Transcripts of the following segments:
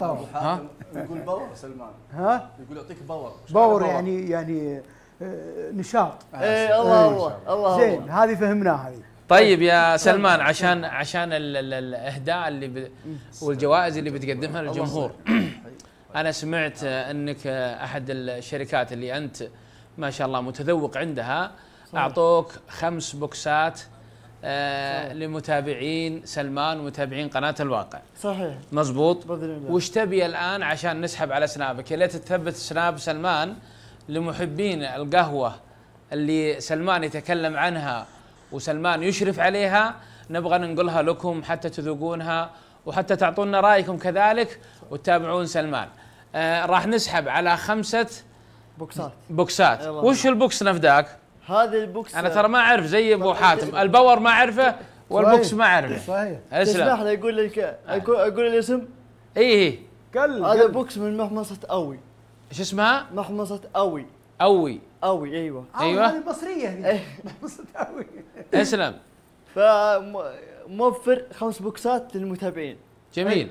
طبعا ها يقول باور سلمان ها يقول يعطيك باور باور يعني يعني آه، نشاط اي الله إيه، الله الله زين هذه فهمناها هذه طيب يا طيب. سلمان عشان عشان الاهداء اللي والجوائز اللي بتقدمها للجمهور طيب. انا سمعت آه، انك آه، احد الشركات اللي انت ما شاء الله متذوق عندها اعطوك خمس بوكسات آه، لمتابعين سلمان ومتابعين قناة الواقع صحيح مزبوط وش تبي الآن عشان نسحب على سنابك يا ليت تثبت سناب سلمان لمحبين القهوة اللي سلمان يتكلم عنها وسلمان يشرف عليها نبغى ننقلها لكم حتى تذوقونها وحتى تعطونا رايكم كذلك وتتابعون سلمان آه راح نسحب على خمسة بوكسات بوكسات وش البوكس نفداك هذا البوكس انا ترى ما اعرف زي ابو حاتم الباور ما اعرفه والبوكس ما اعرفه صحيح تسمح لي اقول لك آه. اقول, أقول الاسم اي اي هذا بوكس من محمصه اوي شو اسمها؟ محمصه اوي اوي اوي ايوه آه، ايوه هذه مصريه إيه. محمصه اوي اسلم فموفر خمس بوكسات للمتابعين جميل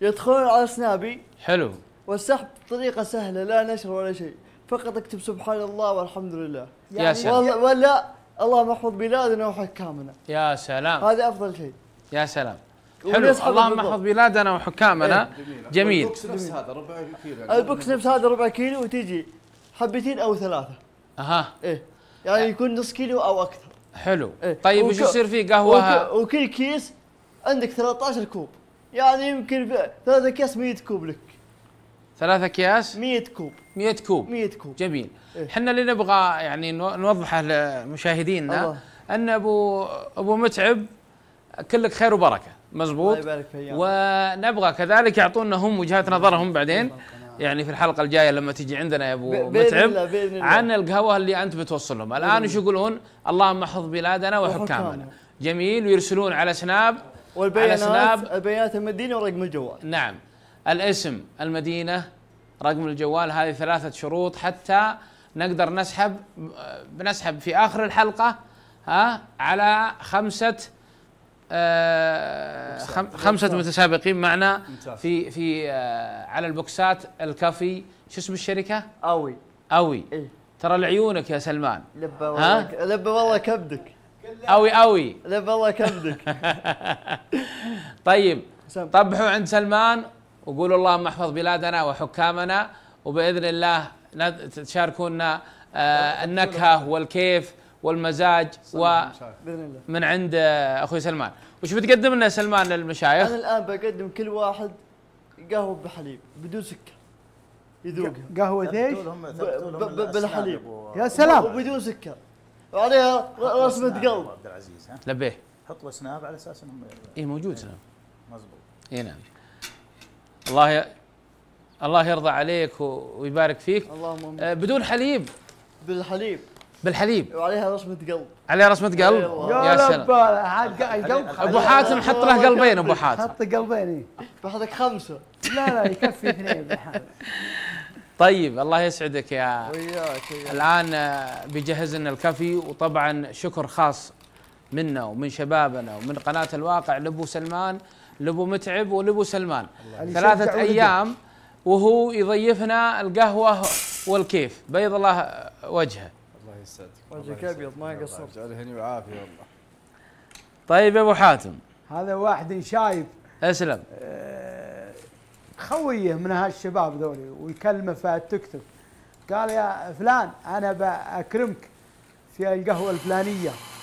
يدخلون على سنابي حلو والسحب بطريقه سهله لا نشر ولا شيء فقط اكتب سبحان الله والحمد لله يعني يا سلام والله ولا اللهم احفظ بلادنا وحكامنا يا سلام هذا افضل شيء يا سلام حلو اللهم احفظ بلادنا وحكامنا إيه. جميل, جميل. البوكس نفس هذا ربع كيلو البوكس نفس هذا ربع كيلو وتجي حبتين او ثلاثه اها ايه يعني أه. يكون نص كيلو او اكثر حلو إيه؟ طيب وش يصير فيه قهوه وكل كيس عندك 13 كوب يعني يمكن ثلاثة اكياس 100 كوب لك ثلاثة اكياس 100 كوب 100 كوب 100 كوب جميل إيه. احنا إيه؟ اللي نبغى يعني نوضحه لمشاهدينا ان ابو ابو متعب كلك خير وبركه مزبوط الله يبارك فيك ونبغى كذلك يعطونا هم وجهات نظرهم بعدين يعني في الحلقه الجايه لما تجي عندنا يا ابو متعب الله بإذن الله. عن القهوه اللي انت بتوصل لهم الان وش يقولون اللهم احفظ بلادنا وحكامنا جميل ويرسلون على سناب والبيانات على سناب البيانات المدينه ورقم الجوال نعم الاسم المدينة رقم الجوال هذه ثلاثة شروط حتى نقدر نسحب بنسحب في آخر الحلقة ها على خمسة آه خمسة متسابقين معنا في في آه على البوكسات الكافي شو اسم الشركة؟ أوي أوي إيه؟ ترى لعيونك يا سلمان لب والله لب والله كبدك أوي أوي لب والله كبدك طيب طبحوا عند سلمان وقول اللهم احفظ بلادنا وحكامنا وباذن الله تشاركونا آه، النكهه والكيف والمزاج من عند اخوي سلمان وش بتقدم لنا سلمان للمشايخ؟ انا الان بقدم كل واحد قهوه بحليب بدون سكر يذوقها قهوه ايش؟ بالحليب يا سلام وبدون سكر وعليها رسمه قلب عبد العزيز ها لبيه حط له سناب على اساس انهم اي موجود سناب إيه. مزبوط اي نعم الله ي... الله يرضى عليك ويبارك فيك اللهم آه بدون حليب بالحليب بالحليب وعليها رسمة قلب عليها رسمة قلب إيه، يا, يا سلام القلب ابو حاتم حط له قلبين ابو حاتم حط قلبين إيه. بحطك خمسة لا لا يكفي اثنين طيب الله يسعدك يا وياك الان آه، بيجهز لنا الكفي وطبعا شكر خاص منا ومن شبابنا ومن قناة الواقع لابو سلمان لابو متعب ولابو سلمان يعني ثلاثة أيام وهو يضيفنا القهوة والكيف بيض الله وجهه الله يسعدك وجهك أبيض ما يقصر جعل هني وعافية والله طيب يا أبو حاتم هذا واحد شايب اسلم آه، خويه من هالشباب ذولي ويكلمه فتكتب قال يا فلان انا بأكرمك في القهوه الفلانيه